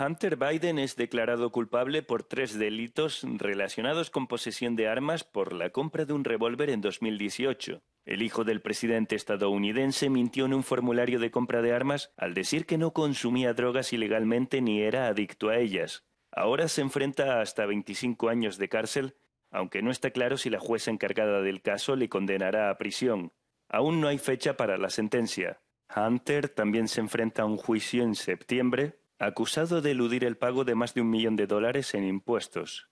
Hunter Biden es declarado culpable por tres delitos relacionados con posesión de armas por la compra de un revólver en 2018. El hijo del presidente estadounidense mintió en un formulario de compra de armas al decir que no consumía drogas ilegalmente ni era adicto a ellas. Ahora se enfrenta a hasta 25 años de cárcel, aunque no está claro si la jueza encargada del caso le condenará a prisión. Aún no hay fecha para la sentencia. Hunter también se enfrenta a un juicio en septiembre Acusado de eludir el pago de más de un millón de dólares en impuestos.